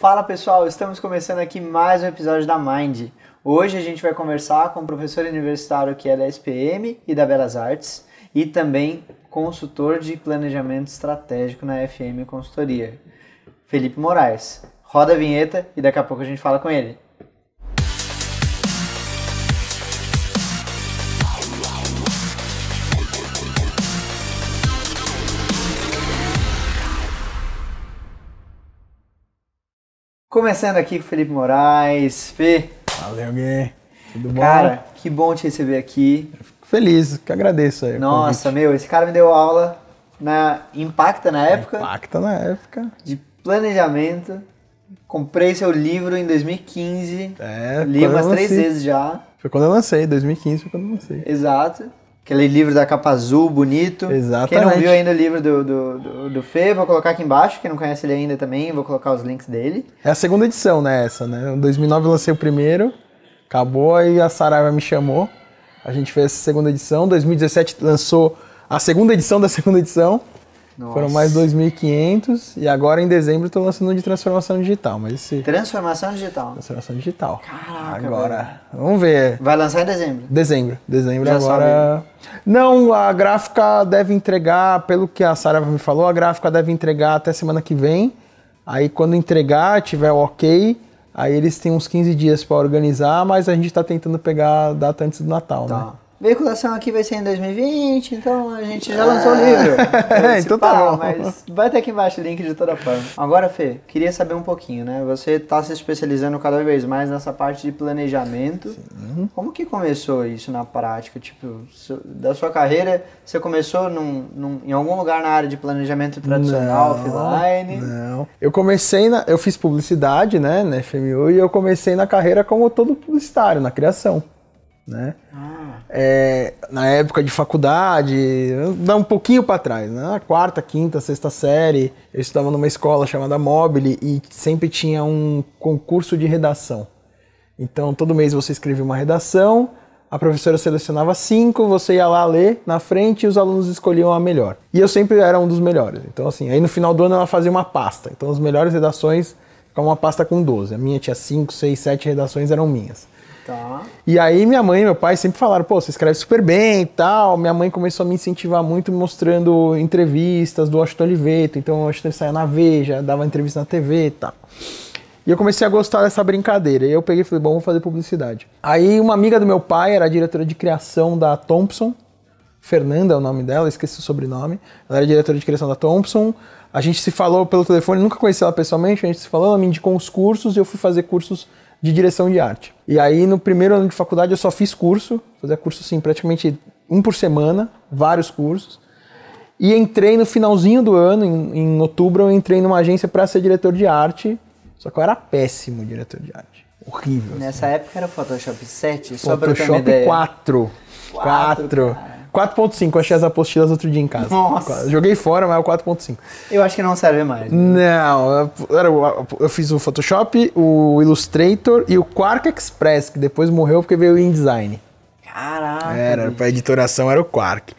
Fala pessoal, estamos começando aqui mais um episódio da Mind. Hoje a gente vai conversar com um professor universitário que é da SPM e da Belas Artes e também consultor de planejamento estratégico na FM Consultoria, Felipe Moraes. Roda a vinheta e daqui a pouco a gente fala com ele. Começando aqui com Felipe Moraes, Fê. Valeu, Gui. Tudo bom? Cara, que bom te receber aqui. Eu fico feliz, que agradeço aí. Nossa, meu, esse cara me deu aula na Impacta na época. Impacta na época. De planejamento. Comprei seu livro em 2015. É, Li umas três vezes já. Foi quando eu lancei, 2015 foi quando eu lancei. Exato. Aquele livro da capa azul, bonito. Exatamente. Quem não viu ainda o livro do, do, do, do Fê, vou colocar aqui embaixo. Quem não conhece ele ainda também, vou colocar os links dele. É a segunda edição, né, essa, né? Em 2009 eu lancei o primeiro, acabou, aí a Saraiva me chamou. A gente fez a segunda edição. 2017 lançou a segunda edição da segunda edição. Nossa. Foram mais 2.500 e agora em dezembro estou lançando um de transformação digital, mas esse... Transformação digital? Transformação digital. Caraca, Agora, velho. vamos ver. Vai lançar em dezembro? Dezembro. Dezembro Já agora... Sabe. Não, a gráfica deve entregar, pelo que a Sara me falou, a gráfica deve entregar até semana que vem. Aí quando entregar, tiver o ok, aí eles têm uns 15 dias para organizar, mas a gente está tentando pegar a data antes do Natal, tá. né? Veiculação aqui vai ser em 2020, então a gente já lançou o é. livro. É, então tá bom. Mas vai ter aqui embaixo o link de toda forma. Agora, Fê, queria saber um pouquinho, né? Você está se especializando cada vez mais nessa parte de planejamento. Sim. Como que começou isso na prática? Tipo, da sua carreira, você começou num, num, em algum lugar na área de planejamento tradicional, não, offline? Não. Eu comecei, na, eu fiz publicidade, né, na FMU, e eu comecei na carreira como todo publicitário, na criação, né? Ah. É, na época de faculdade, dá um pouquinho para trás, né? Na quarta, quinta, sexta série, eu estudava numa escola chamada Mobile e sempre tinha um concurso de redação. Então, todo mês você escrevia uma redação, a professora selecionava cinco, você ia lá ler na frente e os alunos escolhiam a melhor. E eu sempre era um dos melhores. Então, assim, aí no final do ano ela fazia uma pasta. Então, as melhores redações com uma pasta com 12. A minha tinha cinco, seis, sete redações eram minhas. Tá. E aí minha mãe e meu pai sempre falaram, pô, você escreve super bem e tal. Minha mãe começou a me incentivar muito, me mostrando entrevistas do Washington Oliveto. Então o Washington saía na Veja, dava entrevista na TV e tal. E eu comecei a gostar dessa brincadeira. E eu peguei e falei, bom, vou fazer publicidade. Aí uma amiga do meu pai era diretora de criação da Thompson. Fernanda é o nome dela, esqueci o sobrenome. Ela era diretora de criação da Thompson. A gente se falou pelo telefone, nunca conheci ela pessoalmente, a gente se falou, ela me indicou uns cursos e eu fui fazer cursos de direção de arte. E aí, no primeiro ano de faculdade, eu só fiz curso, fazia curso assim, praticamente um por semana, vários cursos. E entrei no finalzinho do ano, em, em outubro, eu entrei numa agência para ser diretor de arte, só que eu era péssimo diretor de arte. Horrível. Nessa assim. época era Photoshop 7, Photoshop só pra 4. 4. 4 4.5, achei as apostilas outro dia em casa. Nossa. Joguei fora, mas é o 4.5. Eu acho que não serve mais. Não, eu, eu fiz o Photoshop, o Illustrator e o Quark Express, que depois morreu porque veio o InDesign. Caraca. Era, pra editoração era o Quark.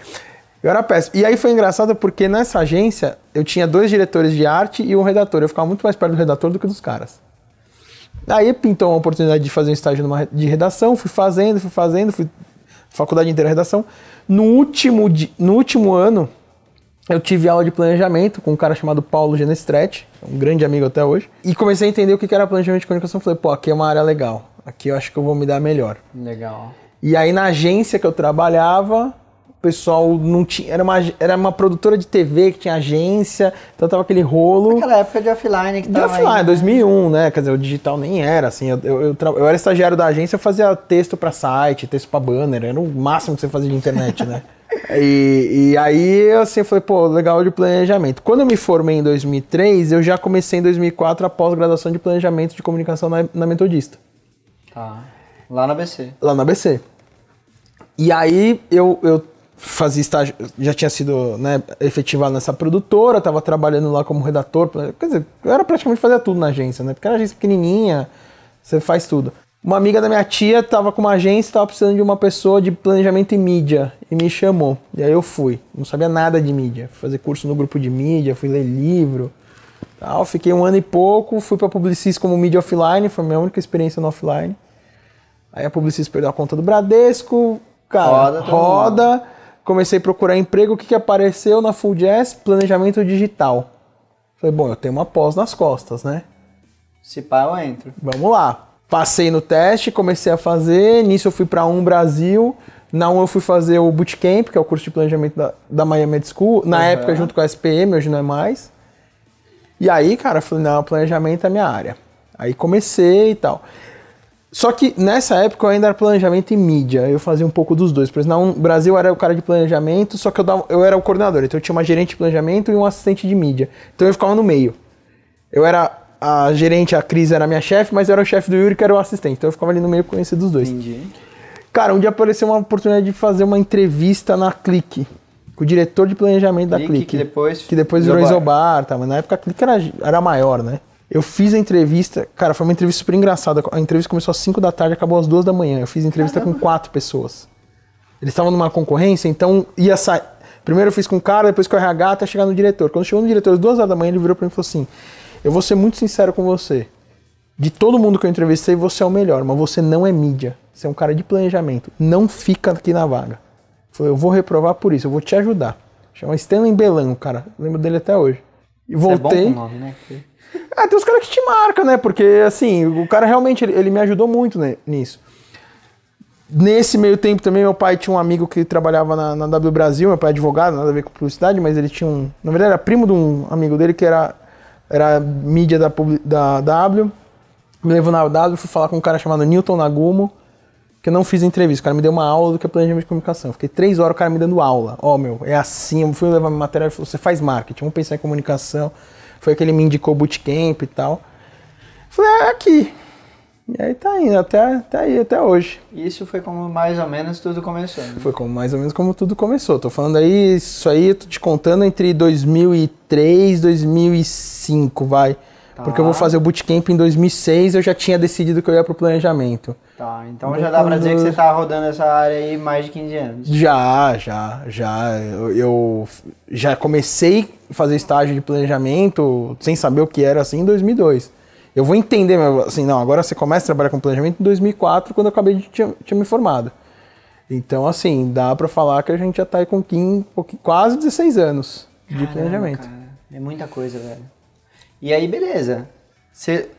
Eu era péssimo. E aí foi engraçado porque nessa agência eu tinha dois diretores de arte e um redator. Eu ficava muito mais perto do redator do que dos caras. Aí pintou uma oportunidade de fazer um estágio numa, de redação, fui fazendo, fui fazendo, fui faculdade inteira redação. No último, no último ano, eu tive aula de planejamento com um cara chamado Paulo Genestretti, é um grande amigo até hoje, e comecei a entender o que era planejamento de comunicação. Falei, pô, aqui é uma área legal, aqui eu acho que eu vou me dar melhor. Legal. E aí na agência que eu trabalhava, pessoal não tinha. Era uma, era uma produtora de TV que tinha agência, então tava aquele rolo. Naquela época de offline que tava. De offline, aí, 2001, né? né? Quer dizer, o digital nem era assim. Eu, eu, eu, eu era estagiário da agência, eu fazia texto para site, texto para banner, era o máximo que você fazia de internet, né? E, e, aí, assim, eu falei, pô, legal de planejamento. Quando eu me formei em 2003, eu já comecei em 2004 a pós-graduação de planejamento de comunicação na, na Metodista. Tá. Lá na BC. Lá na BC. E aí, eu, eu fazia estágio, já tinha sido né, efetivado nessa produtora, estava trabalhando lá como redator, quer dizer, eu era praticamente fazer tudo na agência, né? Porque era agência pequenininha, você faz tudo. Uma amiga da minha tia estava com uma agência, estava precisando de uma pessoa de planejamento e mídia e me chamou. E aí eu fui, não sabia nada de mídia, fui fazer curso no grupo de mídia, fui ler livro, tal. Fiquei um ano e pouco, fui para Publicis como mídia offline, foi a minha única experiência no offline. Aí a Publicis perdeu a conta do Bradesco, cara, roda, roda comecei a procurar emprego, o que, que apareceu na Full Jazz? Planejamento digital. Falei, bom, eu tenho uma pós nas costas, né? Se pá, eu entro. Vamos lá. Passei no teste, comecei a fazer, nisso eu fui para um Brasil, na um eu fui fazer o Bootcamp, que é o curso de planejamento da, da Miami Med School, na uhum. época junto com a SPM, hoje não é mais. E aí, cara, falei, não, planejamento é minha área. Aí comecei e tal. Só que nessa época eu ainda era planejamento e mídia, eu fazia um pouco dos dois. Por exemplo, no Brasil era o cara de planejamento, só que eu, dava, eu era o coordenador, então eu tinha uma gerente de planejamento e um assistente de mídia. Então eu ficava no meio. Eu era a gerente, a Cris era minha chefe, mas eu era o chefe do Yuri, que era o assistente. Então eu ficava ali no meio conhecido dos dois. Entendi. Cara, um dia apareceu uma oportunidade de fazer uma entrevista na Clique, com o diretor de planejamento da Clique. que depois, que depois virou Isobar, tá? mas na época a Clique era, era maior, né? Eu fiz a entrevista, cara, foi uma entrevista super engraçada. A entrevista começou às 5 da tarde, acabou às 2 da manhã. Eu fiz entrevista Caramba. com quatro pessoas. Eles estavam numa concorrência, então ia sair. Primeiro eu fiz com o cara, depois com o RH, até chegar no diretor. Quando chegou no diretor, às 2 horas da manhã, ele virou para mim e falou assim: Eu vou ser muito sincero com você. De todo mundo que eu entrevistei, você é o melhor, mas você não é mídia. Você é um cara de planejamento. Não fica aqui na vaga. Eu vou reprovar por isso, eu vou te ajudar. Chama Stanley Belan, o cara. lembro dele até hoje. E voltei. Você é bom com nome, né? Ah, tem os caras que te marcam, né? Porque, assim, o cara realmente, ele, ele me ajudou muito né, nisso. Nesse meio tempo também, meu pai tinha um amigo que trabalhava na, na W Brasil, meu pai é advogado, nada a ver com publicidade, mas ele tinha um... Na verdade, era primo de um amigo dele que era, era mídia da, da W. Me levou na W, fui falar com um cara chamado Newton Nagumo, que eu não fiz entrevista. O cara me deu uma aula do que é planejamento de comunicação. fiquei três horas o cara me dando aula. Ó, oh, meu, é assim. Eu fui levar meu material e falou: você faz marketing, vamos pensar em comunicação. Foi aquele me indicou bootcamp e tal. Falei, é aqui. E aí tá indo, até, até aí, até hoje. Isso foi como mais ou menos tudo começou. Né? Foi como mais ou menos como tudo começou. Tô falando aí, isso aí, eu tô te contando entre 2003, 2005, vai. Porque eu vou tá. fazer o bootcamp em 2006, eu já tinha decidido que eu ia para o planejamento. Tá, então já dá para dizer que você estava tá rodando essa área aí mais de 15 anos. Já, já, já. Eu, eu já comecei a fazer estágio de planejamento sem saber o que era assim em 2002. Eu vou entender, assim, não, agora você começa a trabalhar com planejamento em 2004, quando eu acabei de me formado. Então, assim, dá para falar que a gente já está aí com 15, quase 16 anos Caramba, de planejamento. Cara. É muita coisa, velho. E aí, beleza. Você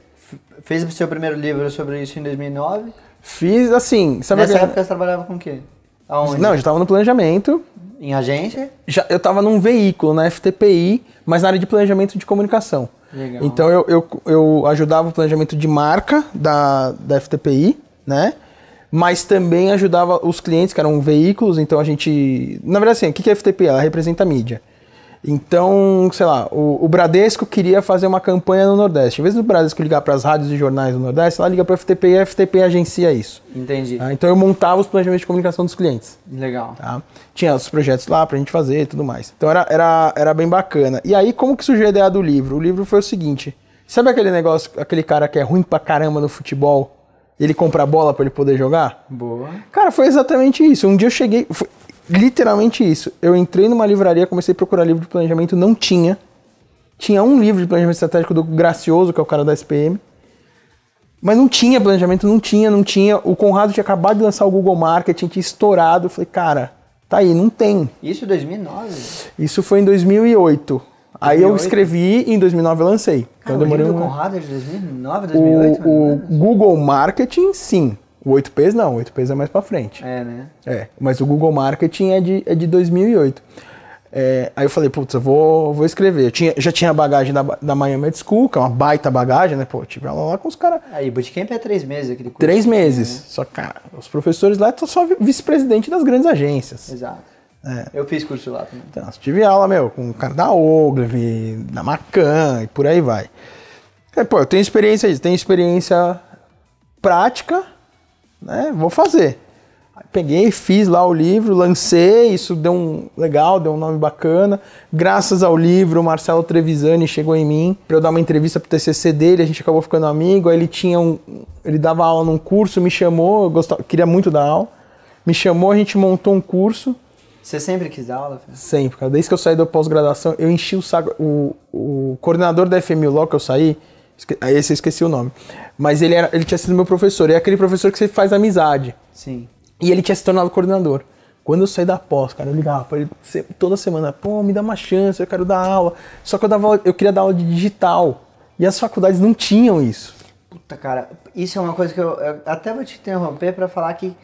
fez o seu primeiro livro sobre isso em 2009? Fiz, assim... Sabe Nessa que... época você trabalhava com o quê? Aonde? Não, eu já tava no planejamento. Em agência? Já, eu tava num veículo, na FTPI, mas na área de planejamento de comunicação. Legal. Então eu, eu, eu ajudava o planejamento de marca da, da FTPI, né? Mas também ajudava os clientes, que eram veículos, então a gente. Na verdade, assim, o que é a FTPI? Ela representa a mídia. Então, sei lá, o, o, Bradesco queria fazer uma campanha no Nordeste. Em vez do Bradesco ligar para as rádios e jornais do Nordeste, ela liga para a FTP e a FTP agencia isso. Entendi. Ah, então eu montava os planejamentos de comunicação dos clientes. Legal. Tá? Tinha os projetos lá para a gente fazer e tudo mais. Então era, era, era bem bacana. E aí, como que surgiu a ideia do livro? O livro foi o seguinte: sabe aquele negócio, aquele cara que é ruim pra caramba no futebol? Ele compra a bola para ele poder jogar? Boa. Cara, foi exatamente isso. Um dia eu cheguei. Foi, literalmente isso. Eu entrei numa livraria, comecei a procurar livro de planejamento, não tinha. Tinha um livro de planejamento estratégico do Gracioso, que é o cara da SPM. Mas não tinha planejamento, não tinha, não tinha. O Conrado tinha acabado de lançar o Google Marketing, tinha estourado. Eu falei, cara, tá aí, não tem. Isso em 2009? Isso foi em 2008. 2008? Aí eu escrevi e em 2009 eu lancei. Cara, então demorei o um... Conrado é de 2009, 2008? O, o Google Marketing, sim. O 8Ps não, o 8Ps é mais para frente. É, né? É, mas o Google Marketing é de, é de 2008. É, aí eu falei, putz, eu vou, vou escrever. Eu tinha, já tinha a bagagem da, da Miami Med School, que é uma baita bagagem, né? Pô, eu tive aula lá com os caras. Aí, Bootcamp é três meses aquele curso. Três é. meses. Né? Só que, cara, os professores lá são só vice-presidente das grandes agências. Exato. É. Eu fiz curso lá também. Então, tive aula, meu, com o cara da Ogilvy, da Macan e por aí vai. É, pô, eu tenho experiência disso, tenho experiência prática né? Vou fazer. Aí peguei, fiz lá o livro, lancei, isso deu um legal, deu um nome bacana. Graças ao livro, o Marcelo Trevisani chegou em mim para eu dar uma entrevista pro TCC dele, a gente acabou ficando amigo. Aí ele tinha um, ele dava aula num curso, me chamou, eu gostava, queria muito dar aula. Me chamou, a gente montou um curso. Você sempre quis dar aula? Filho? Sempre, cara. Desde que eu saí da pós-graduação, eu enchi o saco. O, o coordenador da FMU, logo que eu saí, Aí você esqueceu esqueci o nome. Mas ele, era, ele tinha sido meu professor. E é aquele professor que você faz amizade. Sim. E ele tinha se tornado coordenador. Quando eu saí da pós, cara, eu ligava pra ele toda semana, pô, me dá uma chance, eu quero dar aula. Só que eu, dava, eu queria dar aula de digital. E as faculdades não tinham isso. Puta, cara, isso é uma coisa que eu, eu até vou te interromper para falar que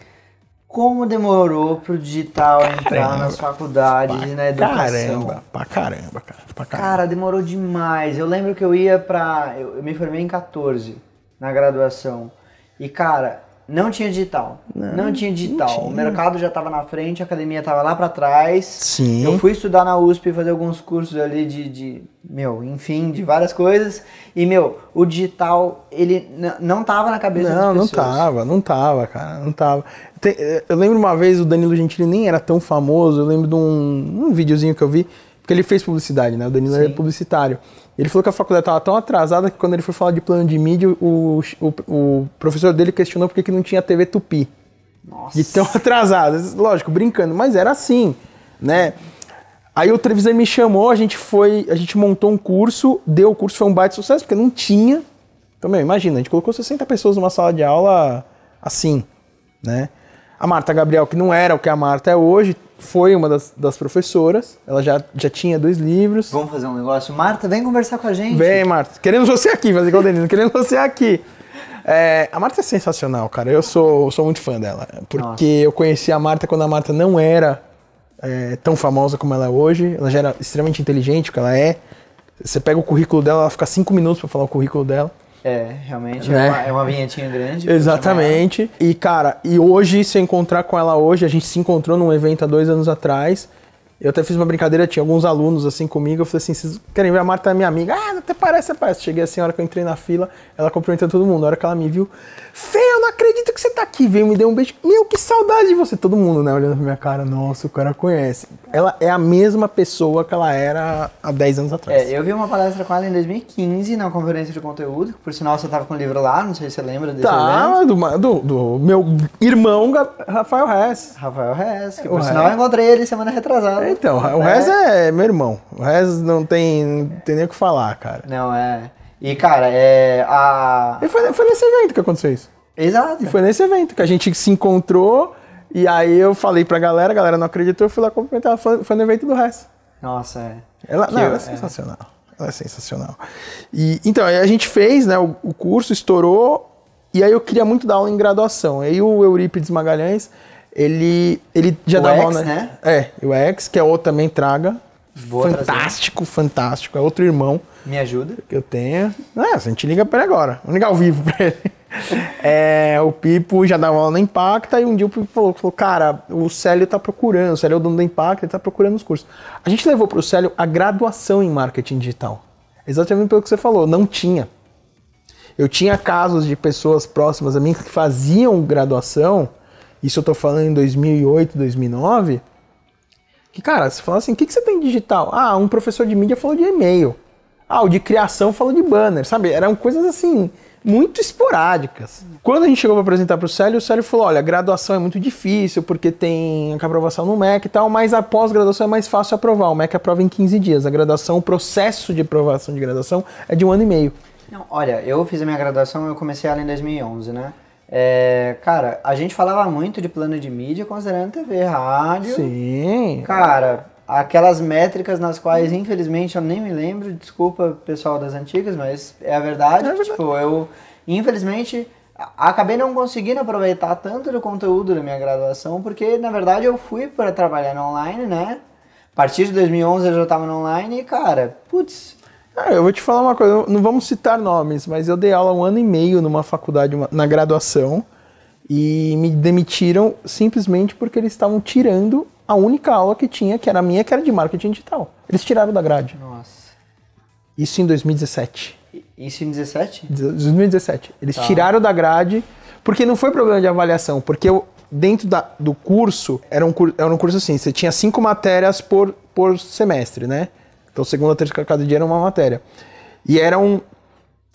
como demorou pro digital caramba. entrar nas faculdades pra e né, na educação. Caramba, pra caramba, cara. Pra caramba. Cara, demorou demais. Eu lembro que eu ia pra. Eu, me formei em 14 na graduação. E, cara, não tinha digital. Não, não tinha digital. Não tinha. O mercado já estava na frente, a academia estava lá para trás. Sim. Eu fui estudar na USP, fazer alguns cursos ali de, de, meu, enfim, de várias coisas. E, meu, o digital, ele não tava na cabeça não, das pessoas. Não, não tava, não tava, cara, não tava. Tem, eh, eu lembro uma vez, o Danilo Gentili nem era tão famoso, eu lembro de um, um videozinho que eu vi, porque ele fez publicidade, né? O Danilo Sim. é publicitário. Ele falou que a faculdade estava tão atrasada que quando ele foi falar de plano de mídia, o, o, o professor dele questionou por que, não tinha TV Tupi. Nossa. De tão atrasada. Lógico, brincando, mas era assim, né? Aí o Trevisan me chamou, a gente foi, a gente montou um curso, deu o curso, foi um baita sucesso, porque não tinha. Então, meu, imagina, a gente colocou 60 pessoas numa sala de aula assim, né? A Marta Gabriel, que não era o que a Marta é hoje, foi uma das, das, professoras, ela já, já tinha dois livros. Vamos fazer um negócio? Marta, vem conversar com a gente. Vem, Marta. Queremos você aqui, fazer igual o Denise, queremos você aqui. É, a Marta é sensacional, cara. Eu sou, sou muito fã dela. Porque Nossa. eu conheci a Marta quando a Marta não era é, tão famosa como ela é hoje. Ela já era extremamente inteligente, porque ela é. Você pega o currículo dela, ela fica cinco minutos para falar o currículo dela. É, realmente é né? é, uma, é grande. Exatamente. E, cara, e hoje, se encontrar com ela hoje, a gente se encontrou num evento há dois anos atrás. Eu até fiz uma brincadeira, tinha alguns alunos assim comigo, eu falei assim, vocês querem ver a Marta, é minha amiga? Ah, até parece, parece. Cheguei assim, a hora que eu entrei na fila, ela cumprimentou todo mundo. A hora que ela me viu, Fê, eu não acredito que você tá aqui. Veio, me deu um beijo. Meu, que saudade de você. Todo mundo, né, olhando pra minha cara. Nossa, o cara conhece. Ela é a mesma pessoa que ela era há 10 anos atrás. É, eu vi uma palestra com ela em 2015, na conferência de conteúdo, por sinal você tava com o um livro lá, não sei se você lembra desse Tá, do, do, do, meu irmão Rafael Hess. Rafael Hess, que por o sinal eu encontrei ele semana retrasada. É. É, então, o né? Rez é meu irmão. O Rez não tem, não tem nem o que falar, cara. Não, é. E, cara, é. A... E foi, foi nesse evento que aconteceu isso. Exato. E foi nesse evento que a gente se encontrou. E aí eu falei pra galera, a galera não acreditou, eu fui lá cumprimentar. Foi, foi no evento do Rez. Nossa, é. Ela, não, é eu, ela é sensacional. Ela é sensacional. E, então, a gente fez, né? O, o curso estourou. E aí eu queria muito dar aula em graduação. E aí o Eurípides Magalhães ele, ele já o dá X, mal, né? né? É, o X, que é outro também traga. Boa fantástico, trazer. fantástico. É outro irmão. Me ajuda. Que eu tenho. É, a gente liga pra ele agora. Vamos ligar ao vivo pra ele. é, o Pipo já uma aula na Impacta e um dia o Pipo falou, falou, cara, o Célio tá procurando, o Célio é o dono da Impacta, ele tá procurando os cursos. A gente levou pro Célio a graduação em marketing digital. Exatamente pelo que você falou, não tinha. Eu tinha casos de pessoas próximas a mim que faziam graduação isso eu tô falando em 2008, 2009. Que, cara, você fala assim, o que, que você tem digital? Ah, um professor de mídia falou de e-mail. Ah, o de criação falou de banner, sabe? Eram coisas assim, muito esporádicas. Quando a gente chegou para apresentar para o Célio, o Célio falou: olha, graduação é muito difícil porque tem a aprovação no MEC e tal, mas a pós-graduação é mais fácil aprovar. O MEC aprova em 15 dias. A graduação, o processo de aprovação de graduação é de um ano e meio. Não, olha, eu fiz a minha graduação, eu comecei ela em 2011, né? É, cara, a gente falava muito de plano de mídia considerando TV, rádio. Sim. Cara, aquelas métricas nas quais, infelizmente, eu nem me lembro, desculpa pessoal das antigas, mas é a verdade. É verdade. Tipo, eu, infelizmente, acabei não conseguindo aproveitar tanto do conteúdo da minha graduação, porque, na verdade, eu fui para trabalhar no online, né? A partir de 2011 eu já estava no online e, cara, putz, ah, eu vou te falar uma coisa, não vamos citar nomes, mas eu dei aula um ano e meio numa faculdade, na graduação, e me demitiram simplesmente porque eles estavam tirando a única aula que tinha, que era a minha, que era de marketing digital. Eles tiraram da grade. Nossa. Isso em 2017. Isso em 17? 2017. Eles tá. tiraram da grade, porque não foi problema de avaliação, porque eu, dentro da, do curso, era um, era um curso assim, você tinha cinco matérias por, por semestre, né? Então, segunda, terça, cada dia era uma matéria. E eram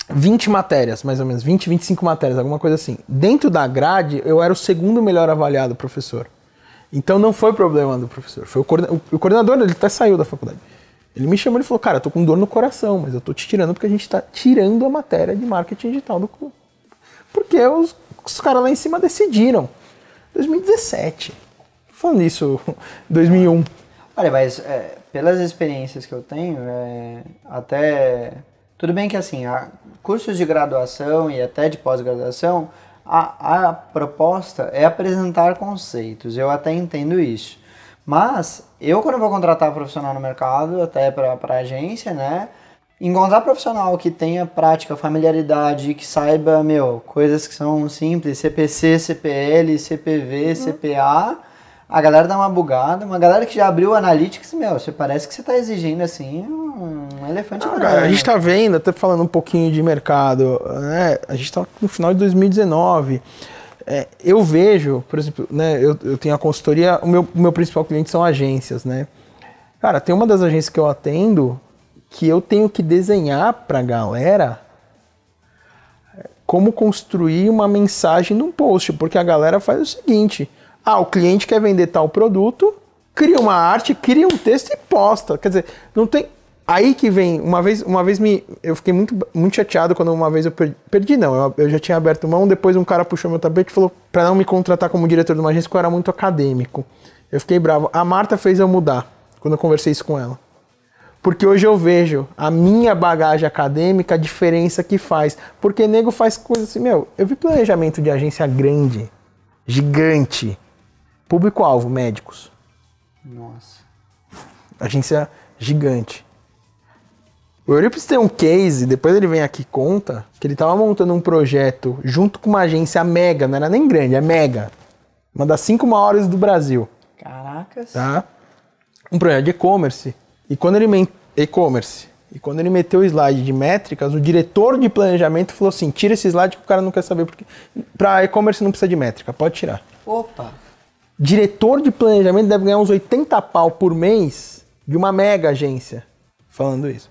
20 matérias, mais ou menos, 20, 25 matérias, alguma coisa assim. Dentro da grade, eu era o segundo melhor avaliado professor. Então não foi problema do professor, foi o, o, coordenador, ele até saiu da faculdade. Ele me chamou e falou: Cara, eu tô com dor no coração, mas eu tô te tirando porque a gente tá tirando a matéria de marketing digital do clube. Porque os, os caras lá em cima decidiram. 2017. Tô falando isso, 2001. Olha, mas é, pelas experiências que eu tenho, é, até. Tudo bem que assim, há cursos de graduação e até de pós-graduação, a, a proposta é apresentar conceitos, eu até entendo isso. Mas eu, quando vou contratar profissional no mercado, até para agência, né? Encontrar profissional que tenha prática, familiaridade, que saiba, meu, coisas que são simples, CPC, CPL, CPV, uhum. CPA a galera dá uma bugada, uma galera que já abriu o Analytics, meu, você parece que você está exigindo assim um elefante ah, cara, A gente está vendo, até falando um pouquinho de mercado, né? A gente está no final de 2019. É, eu vejo, por exemplo, né, eu, eu tenho a consultoria, o meu, o meu principal cliente são agências, né? Cara, tem uma das agências que eu atendo que eu tenho que desenhar para a galera é, como construir uma mensagem num post, porque a galera faz o seguinte: ah, o cliente quer vender tal produto, cria uma arte, cria um texto e posta. Quer dizer, não tem. Aí que vem, uma vez, uma vez me. Eu fiquei muito, muito chateado quando uma vez eu perdi. perdi não, eu, eu, já tinha aberto mão, depois um cara puxou meu tapete e falou para não me contratar como diretor de uma agência, porque eu era muito acadêmico. Eu fiquei bravo. A Marta fez eu mudar quando eu conversei isso com ela. Porque hoje eu vejo a minha bagagem acadêmica, a diferença que faz. Porque nego faz coisas assim, meu, eu vi planejamento de agência grande, gigante Público-alvo, médicos. Nossa. Agência gigante. O Euripides tem um case, depois ele vem aqui e conta, que ele estava montando um projeto junto com uma agência mega, não era nem grande, é mega. Uma das cinco maiores do Brasil. Caracas. Tá? Um projeto de e-commerce. E quando ele e-commerce. E quando ele meteu o slide de métricas, o diretor de planejamento falou assim: tira esse slide que o cara não quer saber, porque para e-commerce não precisa de métrica, pode tirar. Opa! diretor de planejamento deve ganhar uns 80 pau por mês de uma mega agência falando isso.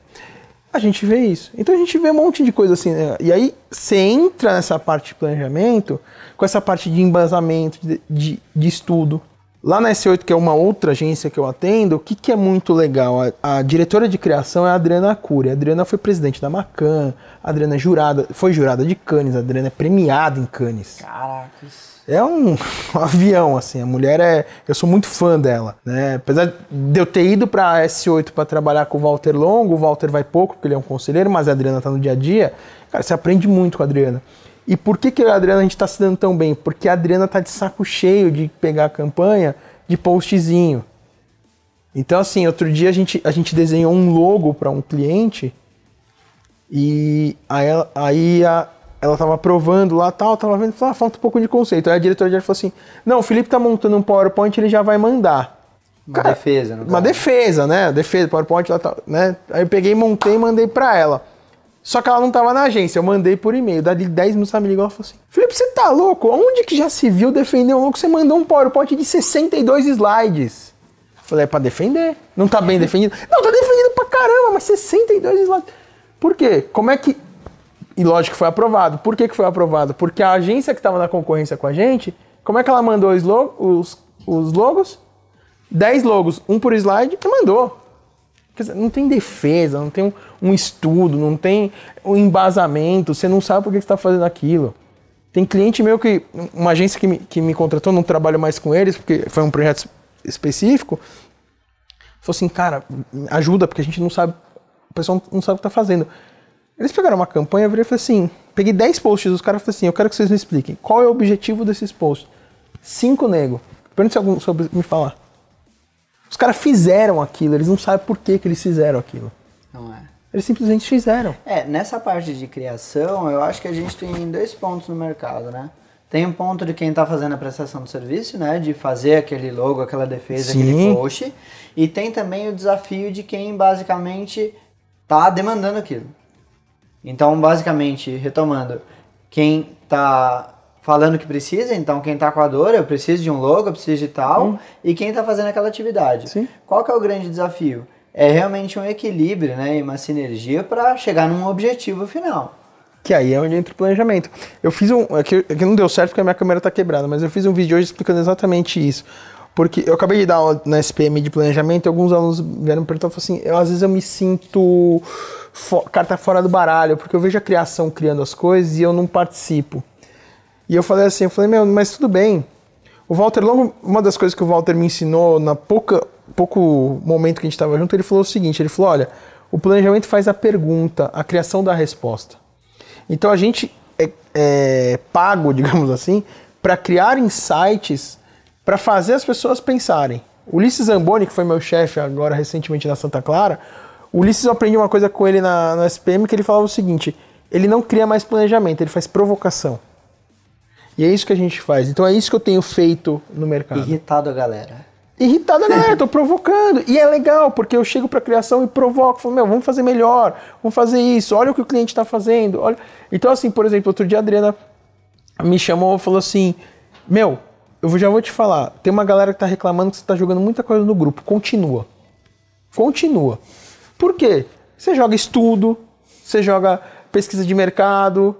A gente vê isso. Então a gente vê um monte de coisa assim. Né? E aí você entra nessa parte de planejamento com essa parte de embasamento, de, de, de estudo, Lá na S8, que é uma outra agência que eu atendo, o que, que é muito legal? A, a diretora de criação é a Adriana Cury. A Adriana foi presidente da Macan, a Adriana é jurada, foi jurada de Cannes, a Adriana é premiada em Cannes. Caracas. É um, um, avião, assim. A mulher é. Eu sou muito fã dela, né? Apesar de eu ter ido pra S8 para trabalhar com o Walter Longo, o Walter vai pouco, porque ele é um conselheiro, mas a Adriana tá no dia a dia. Cara, você aprende muito com a Adriana. E por que, que a Adriana a gente está se dando tão bem? Porque a Adriana tá de saco cheio de pegar a campanha de postzinho. Então, assim, outro dia a gente, a gente desenhou um logo para um cliente e aí, aí a, ela estava provando lá tal, tava vendo, falou, ah, falta um pouco de conceito. Aí a diretora de arte falou assim: não, o Felipe tá montando um PowerPoint, ele já vai mandar. Uma Cara, defesa, Uma defesa, né? Defesa, PowerPoint lá tal, né? Aí eu peguei, montei e mandei para ela. Só que ela não tava na agência, eu mandei por e-mail. Dali 10 minutos ela me ligou e falou assim: Felipe, você tá louco? Onde que já se viu defender um louco? Você mandou um PowerPoint de 62 slides. Eu falei: é pra defender. Não tá bem defendido? Não, tá defendido pra caramba, mas 62 slides. Por quê? Como é que. E lógico que foi aprovado. Por que, que foi aprovado? Porque a agência que tava na concorrência com a gente, como é que ela mandou os, logos? Os, os logos? 10 logos, um por slide, Que mandou. Dizer, não tem defesa, não tem um, um, estudo, não tem um embasamento, você não sabe por que você está fazendo aquilo. Tem cliente meu que, uma agência que me, que me contratou, não trabalho mais com eles, porque foi um projeto específico, falou assim, cara, ajuda, porque a gente não sabe, o pessoal não sabe o que está fazendo. Eles pegaram uma campanha, virei e falei assim, peguei 10 posts os caras falaram assim, eu quero que vocês me expliquem, qual é o objetivo desses posts? Cinco nego. Pergunta se algum me falar. Os caras fizeram aquilo, eles não sabem por que, que eles fizeram aquilo. Não é. Eles simplesmente fizeram. É, nessa parte de criação, eu acho que a gente tem dois pontos no mercado, né? Tem um ponto de quem está fazendo a prestação do serviço, né? De fazer aquele logo, aquela defesa, Sim. aquele post. E tem também o desafio de quem basicamente está demandando aquilo. Então, basicamente, retomando, quem está falando que precisa, então quem está com a dor, eu preciso de um logo, eu preciso de tal, hum. e quem está fazendo aquela atividade. Sim. Qual que é o grande desafio? É realmente um equilíbrio, né, e uma sinergia para chegar num objetivo final. Que aí é onde entra o planejamento. Eu fiz um. Aqui, é aqui é não deu certo porque a minha câmera está quebrada, mas eu fiz um vídeo hoje explicando exatamente isso. Porque eu acabei de dar aula na SPM de planejamento e alguns alunos vieram me perguntar assim: eu, às vezes eu me sinto fo carta fora do baralho, porque eu vejo a criação criando as coisas e eu não participo. E eu falei assim, eu falei, meu, mas tudo bem. O Walter, logo, uma das coisas que o Walter me ensinou na pouca, pouco momento que a gente estava junto, ele falou o seguinte, ele falou, olha, o planejamento faz a pergunta, a criação da resposta. Então a gente é, é pago, digamos assim, para criar insights para fazer as pessoas pensarem. Ulisses Zamboni, que foi meu chefe agora recentemente na Santa Clara, o Ulisses eu aprendi uma coisa com ele na, na SPM que ele falava o seguinte: ele não cria mais planejamento, ele faz provocação. E é isso que a gente faz. Então é isso que eu tenho feito no mercado. Irritado a galera. Irritado a galera, é, tô provocando. E é legal, porque eu chego pra criação e provoco. Falo, meu, vamos fazer melhor, vamos fazer isso, olha o que o cliente tá fazendo. Olha... Então, assim, por exemplo, outro dia a Adriana me chamou e falou assim: Meu, eu já vou te falar, tem uma galera que tá reclamando que você tá jogando muita coisa no grupo. Continua. Continua. Por quê? Você joga estudo, você joga pesquisa de mercado,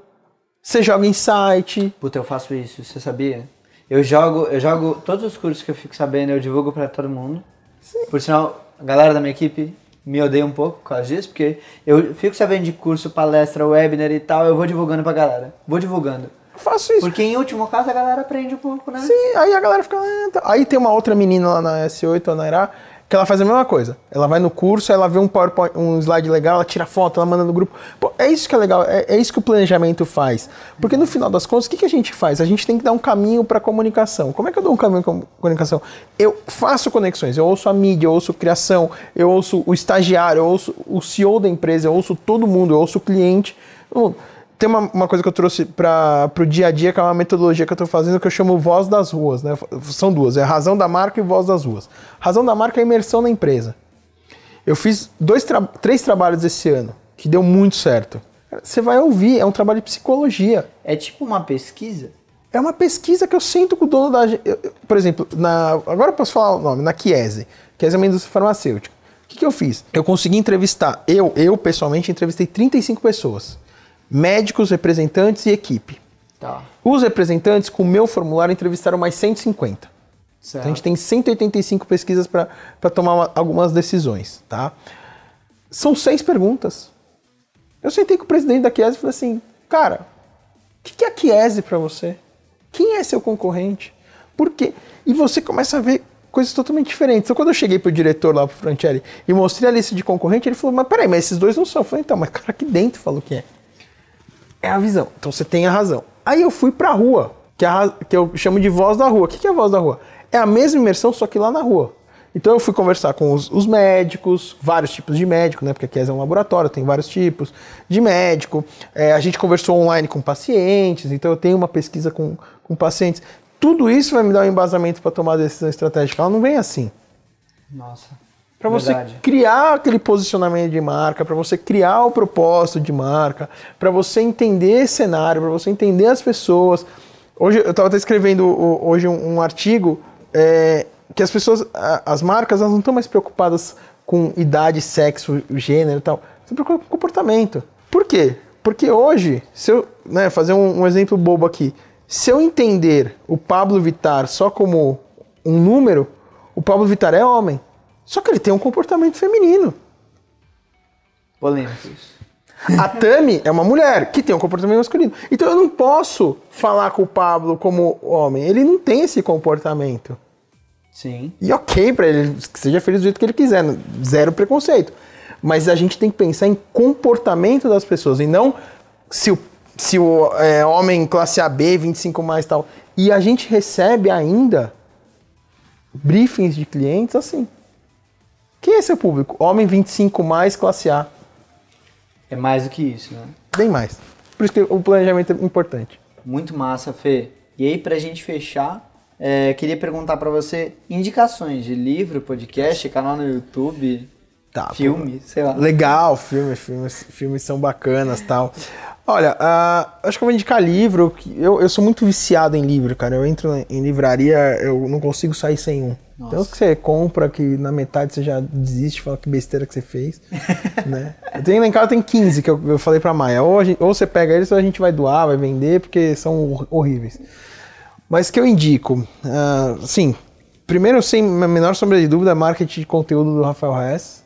você joga em site. Puta, eu faço isso, você sabia? Eu jogo, eu jogo todos os cursos que eu fico sabendo, eu divulgo para todo mundo. Sim. Por sinal, a galera da minha equipe me odeia um pouco por causa disso, porque eu fico sabendo de curso, palestra, webinar e tal, eu vou divulgando pra galera. Vou divulgando. Eu faço isso. Porque em último caso a galera aprende um pouco, né? Sim, aí a galera fica. Ah, tá. Aí tem uma outra menina lá na S8, na Irá, que ela faz a mesma coisa. Ela vai no curso, ela vê um PowerPoint, um slide legal, ela tira foto, ela manda no grupo. Pô, é isso que é legal, é, é isso que o planejamento faz. Porque no final das contas, o que, que a gente faz? A gente tem que dar um caminho para comunicação. Como é que eu dou um caminho para comunicação? Eu faço conexões, eu ouço a mídia, eu ouço a criação, eu ouço o estagiário, eu ouço o CEO da empresa, eu ouço todo mundo, eu ouço o cliente. Todo mundo tem uma, uma coisa que eu trouxe para o dia a dia, que é uma metodologia que eu estou fazendo, que eu chamo voz das ruas. Né? São duas, é razão da marca e voz das ruas. Razão da marca é imersão na empresa. Eu fiz dois tra três trabalhos esse ano, que deu muito certo. Você vai ouvir, é um trabalho de psicologia. É tipo uma pesquisa? É uma pesquisa que eu sinto com o dono da. Eu, eu, por exemplo, na, agora eu posso falar o nome, na Chiesi. Chiesi é uma indústria farmacêutica. O que, que eu fiz? Eu consegui entrevistar, eu, eu pessoalmente entrevistei 35 pessoas médicos, representantes e equipe. Tá. Os representantes, com o meu formulário, entrevistaram mais 150. Certo. Então a gente tem 185 pesquisas para tomar uma, algumas decisões, tá? São seis perguntas. Eu sentei com o presidente da Chiesa e falei assim, cara, o que, que é a para você? Quem é seu concorrente? Por quê? E você começa a ver coisas totalmente diferentes. Então, quando eu cheguei para o diretor lá, para o Franchelli, e mostrei a lista de concorrente, ele falou, mas peraí, mas esses dois não são. Eu falei, então, mas o cara aqui dentro falou que é. É a visão. Então você tem a razão. Aí eu fui pra rua, que, a, que eu chamo de voz da rua. O que, que é a voz da rua? É a mesma imersão, só que lá na rua. Então eu fui conversar com os, os, médicos, vários tipos de médico, né? Porque aqui é um laboratório, tem vários tipos de médico. É, a gente conversou online com pacientes, então eu tenho uma pesquisa com, com pacientes. Tudo isso vai me dar um embasamento para tomar decisão estratégica. Ela não vem assim. Nossa para você criar aquele posicionamento de marca, para você criar o propósito de marca, para você entender cenário, para você entender as pessoas. Hoje eu estava escrevendo hoje um, um artigo é, que as pessoas, as marcas, elas não estão mais preocupadas com idade, sexo, gênero, e tal. Estão preocupadas com comportamento. Por quê? Porque hoje, se eu né, fazer um, um exemplo bobo aqui, se eu entender o Pablo Vitar só como um número, o Pablo Vitar é homem. Só que ele tem um comportamento feminino. Polêmico isso. A Tami é uma mulher que tem um comportamento masculino. Então eu não posso falar com o Pablo como homem. Ele não tem esse comportamento. Sim. E ok para ele, que seja feliz do jeito que ele quiser, zero preconceito. Mas a gente tem que pensar em comportamento das pessoas e não se o, se o é, homem classe AB, 25 mais tal. E a gente recebe ainda briefings de clientes assim. Quem é seu público? Homem 25 mais, classe A. É mais do que isso, né? Bem mais. Por isso que o planejamento é importante. Muito massa, Fê. E aí, pra gente fechar, é, queria perguntar para você indicações de livro, podcast, canal no YouTube, tá, filme, pô. sei lá. Legal, filme, filmes, filmes são bacanas tal. Olha, uh, acho que eu vou indicar livro. Eu, eu sou muito viciado em livro, cara. Eu entro em livraria, eu não consigo sair sem um. Nossa. Então, tem uns que você compra que na metade você já desiste, fala que besteira que você fez, né? Eu tenho, lá em casa tem 15 que eu, eu falei pra Maia. Ou, gente, ou você pega eles ou a gente vai doar, vai vender, porque são horríveis. Mas que eu indico, uh, sim, primeiro, sem a menor sombra de dúvida, marketing de conteúdo do Rafael Hess.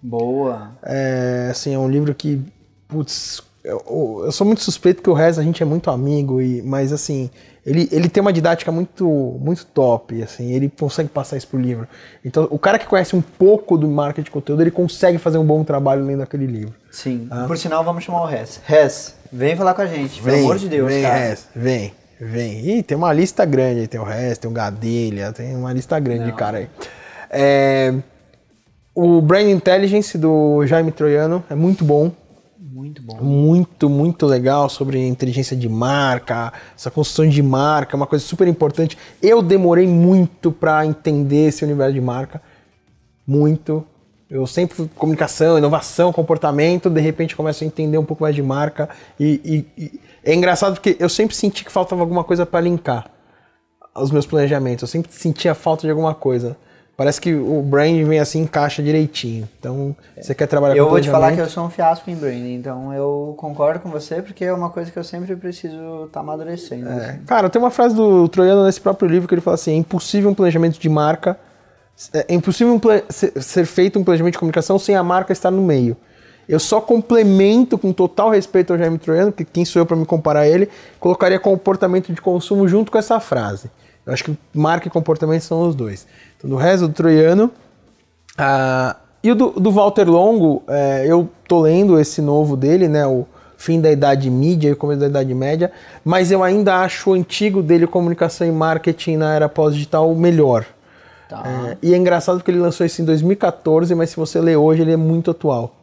Boa. É, assim, é um livro que, putz, eu, eu, sou muito suspeito que o Rez a gente é muito amigo, e, mas assim, ele, ele tem uma didática muito, muito top, assim, ele consegue passar isso pro livro. Então, o cara que conhece um pouco do marketing de conteúdo, ele consegue fazer um bom trabalho lendo aquele livro. Sim. Ah. Por sinal, vamos chamar o Rez. Rez, vem falar com a gente, vem, pelo amor de Deus, vem, cara. Rez, vem, vem. Ih, tem uma lista grande aí, tem o Rez, tem o Gadelha, tem uma lista grande Não. de cara aí. É, o Brand Intelligence do Jaime Troiano é muito bom. Muito bom. Muito, muito legal sobre inteligência de marca, essa construção de marca, uma coisa super importante. Eu demorei muito para entender esse universo de marca. Muito. Eu sempre comunicação, inovação, comportamento, de repente começo a entender um pouco mais de marca e, e, e é engraçado porque eu sempre senti que faltava alguma coisa para linkar os meus planejamentos. Eu sempre sentia falta de alguma coisa. Parece que o branding vem assim, encaixa direitinho. Então, você quer trabalhar eu com Eu vou te falar que eu sou um fiasco em branding, então eu concordo com você, porque é uma coisa que eu sempre preciso estar tá amadurecendo. É. Assim. Cara, tem uma frase do Troiano nesse próprio livro que ele fala assim: é impossível um planejamento de marca, é, é impossível um ser feito um planejamento de comunicação sem a marca estar no meio. Eu só complemento com total respeito ao Jaime Troiano, que quem sou eu para me comparar a ele, colocaria comportamento de consumo junto com essa frase. Eu acho que marca e comportamento são os dois. Então, do resto do Troiano. Ah, e o do, do Walter Longo, é, eu tô lendo esse novo dele, né? O Fim da Idade Mídia e o Começo da Idade Média, mas eu ainda acho o antigo dele, Comunicação e Marketing na Era Pós-Digital, melhor. Tá. É, e é engraçado porque ele lançou isso em 2014, mas se você ler hoje, ele é muito atual.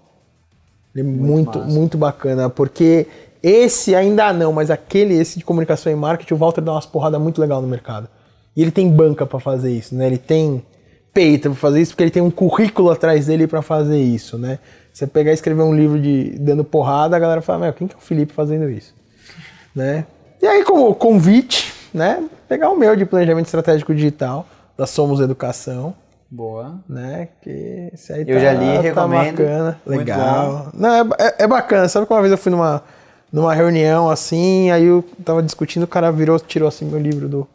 Ele é muito, muito, muito bacana, porque esse ainda não, mas aquele, esse de comunicação e marketing, o Walter dá umas porradas muito legal no mercado. E ele tem banca para fazer isso, né? Ele tem peito para fazer isso, porque ele tem um currículo atrás dele para fazer isso, né? Você pegar e escrever um livro de dando porrada, a galera fala, meu, quem que é o Felipe fazendo isso? Né? E aí, como convite, né? Pegar o meu de planejamento estratégico digital, da Somos Educação. Boa. Né? Que isso aí Eu tá, já li, tá recomendo. bacana. Legal. Não, é, é, é bacana. Sabe que uma vez eu fui numa numa reunião assim, aí eu tava discutindo, o cara virou, tirou assim meu livro do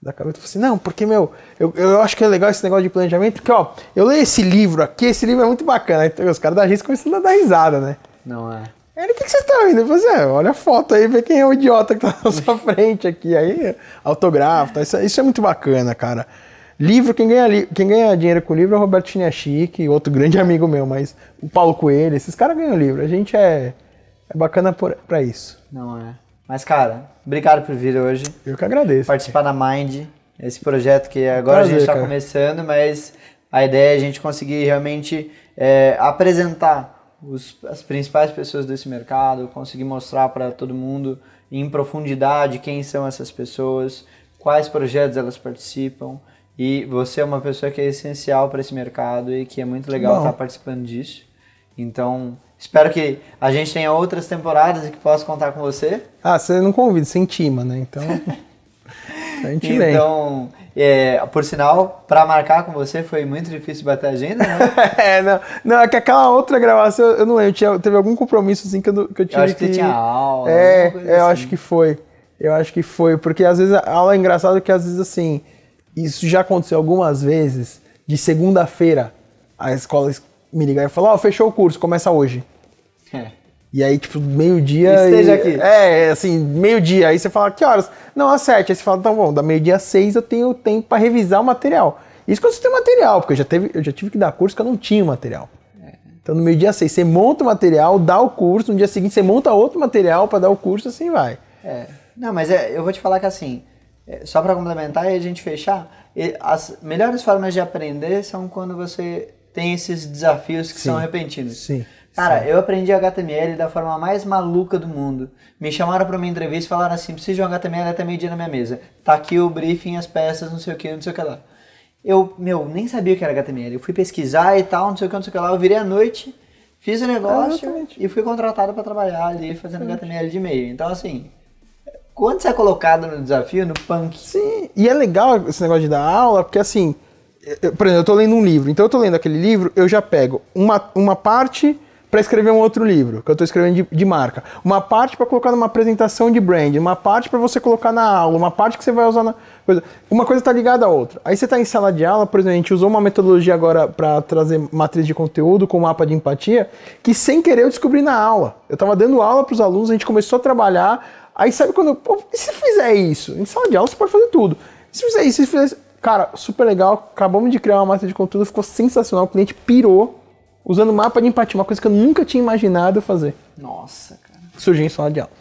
da cabeça e falei assim: "Não, porque meu, eu, eu acho que é legal esse negócio de planejamento, porque ó, eu leio esse livro aqui, esse livro é muito bacana". Então, os caras da agência começando a dar risada, né? Não é. Ele, o que, que vocês estão tá vendo? Eu falei assim, é, olha a foto aí, vê quem é o idiota que tá na sua frente aqui. Aí, autógrafo, tá? isso, é, isso é muito bacana, cara. Livro, quem ganha, li, quem ganha dinheiro com livro é o Roberto Chinachique, outro grande amigo meu, mas o Paulo Coelho, esses caras ganham livro. A gente é é bacana para isso. Não é. Mas, cara, obrigado por vir hoje. Eu que agradeço. Participar da Mind, esse projeto que agora Prazer, a gente está começando, mas a ideia é a gente conseguir realmente é, apresentar os, as principais pessoas desse mercado, conseguir mostrar para todo mundo em profundidade quem são essas pessoas, quais projetos elas participam. E você é uma pessoa que é essencial para esse mercado e que é muito legal estar tá participando disso. Então, Espero que a gente tenha outras temporadas e que possa contar com você. Ah, você não convida, você intima, né? Então. a gente então, é, por sinal, para marcar com você foi muito difícil bater a agenda, né? é, não, não, é que aquela outra gravação, eu não lembro, tinha, teve algum compromisso assim que eu, que eu tinha. Eu acho que, que tinha aula. É, eu assim. acho que foi. Eu acho que foi, porque às vezes a aula é engraçada que às vezes assim, isso já aconteceu algumas vezes, de segunda-feira a escola me ligar e falar, ó, oh, fechou o curso, começa hoje. É. E aí, tipo, meio-dia. Esteja e... aqui. É, é, assim, meio-dia. Aí você fala, que horas? Não, às sete. Aí você fala, tá bom, da meio-dia às seis eu tenho tempo para revisar o material. Isso quando você tem material, porque eu já, teve, eu já tive que dar curso que eu não tinha material. É. Então, no meio-dia às seis, você monta o material, dá o curso, no dia seguinte você monta outro material para dar o curso, assim vai. É. Não, mas é, eu vou te falar que assim, é, só para complementar e a gente fechar, as melhores formas de aprender são quando você tem esses desafios que Sim. são repentinos. Sim. Cara, eu aprendi HTML da forma mais maluca do mundo. Me chamaram para uma entrevista e falaram assim: preciso de um HTML até meio-dia na minha mesa. Tá aqui o briefing, as peças, não sei o que, não sei o que lá. Eu, meu, nem sabia o que era HTML. Eu fui pesquisar e tal, não sei o que, não sei o que lá. Eu virei à noite, fiz o negócio ah, e fui contratado para trabalhar ali fazendo HTML de e-mail. Então, assim, quando você é colocado no desafio, no punk. Sim, e é legal esse negócio de dar aula, porque assim por exemplo, eu estou lendo um livro, então eu estou lendo aquele livro, eu já pego uma, uma parte para escrever um outro livro, que eu estou escrevendo de, de, marca, uma parte para colocar numa apresentação de brand, uma parte para você colocar na aula, uma parte que você vai usar na coisa. Uma coisa está ligada à outra. Aí você está em sala de aula, por exemplo, a gente usou uma metodologia agora para trazer matriz de conteúdo com mapa de empatia, que sem querer eu descobri na aula. Eu estava dando aula para os alunos, a gente começou a trabalhar. Aí sabe quando, pô, e se fizer isso? Em sala de aula você pode fazer tudo. Se fizer isso, se fizer isso, Cara, super legal. Acabamos de criar uma massa de conteúdo, ficou sensacional. O cliente pirou usando mapa de empatia, uma coisa que eu nunca tinha imaginado fazer. Nossa, cara. Surgiu em sala de aula.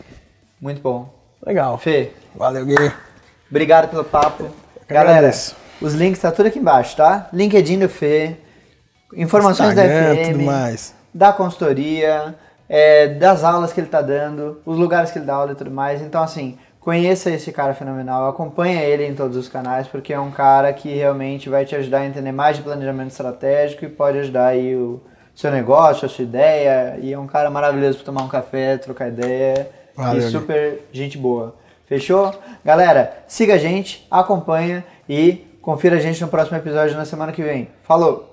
Muito bom. Legal. Fê. Valeu, Gui. Obrigado pelo papo. Galera, os links tá tudo aqui embaixo, tá? LinkedIn do Fê, informações Instagram, da FM, tudo mais. da consultoria, é, das aulas que ele tá dando, os lugares que ele dá aula e tudo mais. Então, assim, conheça esse cara fenomenal, acompanha ele em todos os canais, porque é um cara que realmente vai te ajudar a entender mais de planejamento estratégico e pode ajudar aí o seu negócio, a sua ideia. E é um cara maravilhoso para tomar um café, trocar ideia. Valeu, e super gente boa. Fechou? Galera, siga a gente, acompanha e confira a gente no próximo episódio na semana que vem. Falou!